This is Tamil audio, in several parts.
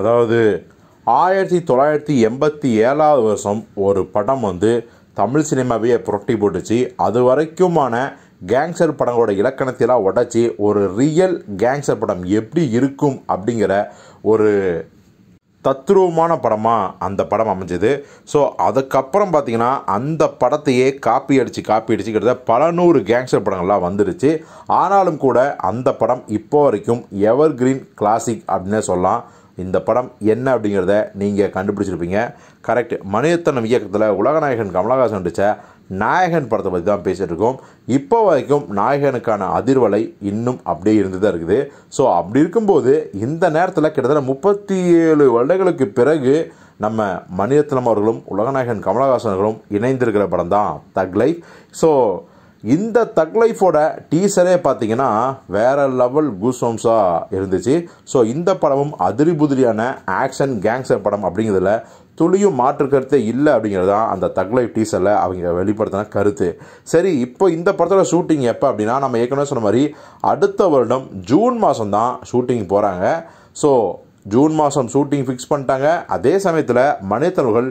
அதாவது ஆயிரத்தி தொள்ளாயிரத்தி எண்பத்தி ஏழாவது வருஷம் ஒரு படம் வந்து தமிழ் சினிமாவையே புரட்டி போட்டுச்சு அது வரைக்குமான கேங்ஸ்டர் படங்களோட இலக்கணத்தெல்லாம் உடச்சி ஒரு ரியல் கேங்ஸ்டர் படம் எப்படி இருக்கும் அப்படிங்கிற ஒரு தத்ரூபமான படமாக அந்த படம் அமைஞ்சது ஸோ அதுக்கப்புறம் பார்த்திங்கன்னா அந்த படத்தையே காப்பி அடித்து காப்பி கிட்ட பல நூறு கேங்ஸ்டர் படங்கள்லாம் வந்துருச்சு ஆனாலும் கூட அந்த படம் இப்போ வரைக்கும் எவர் கிரீன் கிளாசிக் அப்படின்னே சொல்லலாம் இந்த படம் என்ன அப்படிங்கிறத நீங்கள் கண்டுபிடிச்சிருப்பீங்க கரெக்ட் மணியத்தனம் இயக்கத்தில் உலகநாயகன் கமலஹாசன் நடித்த நாயகன் படத்தை பற்றி தான் பேசிகிட்டு இருக்கோம் இப்போ வரைக்கும் நாயகனுக்கான அதிர்வலை இன்னும் அப்படியே இருந்து தான் இருக்குது ஸோ அப்படி இருக்கும்போது இந்த நேரத்தில் கிட்டத்தட்ட முப்பத்தி ஏழு வருடங்களுக்கு பிறகு நம்ம மணியத்தனம் அவர்களும் உலகநாயகன் கமலஹாசன் அவர்களும் இணைந்திருக்கிற படம் தான் தக் லைஃப் ஸோ இந்த தக்லைஃபோட டீசரே பார்த்தீங்கன்னா வேற லெவல் குசோம்ஸா இருந்துச்சு ஸோ இந்த படமும் அதிரி புதிரியான ஆக்ஷன் கேங்ஸ்டர் படம் அப்படிங்கிறதுல துளியும் மாற்று கருத்தே இல்லை அப்படிங்கிறது தான் அந்த தக்லைஃப் டீசரில் அவங்க வெளிப்படுத்தின கருத்து சரி இப்போ இந்த படத்தில் ஷூட்டிங் எப்போ அப்படின்னா நம்ம ஏற்கனவே சொன்ன மாதிரி அடுத்த வருடம் ஜூன் மாதம் தான் ஷூட்டிங் போகிறாங்க ஸோ ஜூன் மாதம் ஷூட்டிங் ஃபிக்ஸ் பண்ணிட்டாங்க அதே சமயத்தில் மனிதர்கள்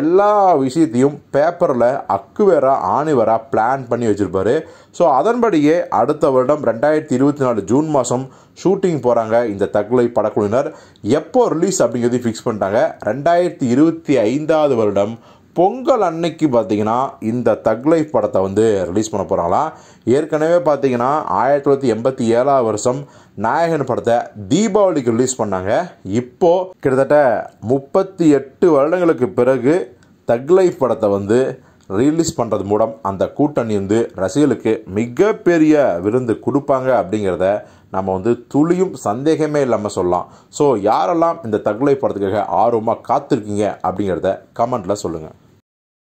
எல்லா விஷயத்தையும் பேப்பரில் அக்குவேரா ஆணிவரா பிளான் பண்ணி வச்சுருப்பாரு ஸோ அதன்படியே அடுத்த வருடம் ரெண்டாயிரத்தி இருபத்தி நாலு ஜூன் மாதம் ஷூட்டிங் போகிறாங்க இந்த தகுலை படக்குழுவினர் எப்போ ரிலீஸ் அப்படிங்கிறது ஃபிக்ஸ் பண்ணிட்டாங்க ரெண்டாயிரத்தி இருபத்தி ஐந்தாவது வருடம் பொங்கல் அன்னைக்கு பார்த்தீங்கன்னா இந்த தக்லை படத்தை வந்து ரிலீஸ் பண்ண போகிறாங்களா ஏற்கனவே பார்த்தீங்கன்னா ஆயிரத்தி தொள்ளாயிரத்தி எண்பத்தி ஏழாவது வருஷம் நாயகன் படத்தை தீபாவளிக்கு ரிலீஸ் பண்ணாங்க இப்போது கிட்டத்தட்ட முப்பத்தி எட்டு வருடங்களுக்கு பிறகு தக்லை படத்தை வந்து ரிலீஸ் பண்ணுறது மூலம் அந்த கூட்டணி வந்து ரசிகர்களுக்கு மிகப்பெரிய விருந்து கொடுப்பாங்க அப்படிங்கிறத நம்ம வந்து துளியும் சந்தேகமே இல்லாமல் சொல்லலாம் ஸோ யாரெல்லாம் இந்த தகவலை படத்துக்காக ஆர்வமாக காத்திருக்கீங்க அப்படிங்கிறத கமெண்ட்டில் சொல்லுங்கள்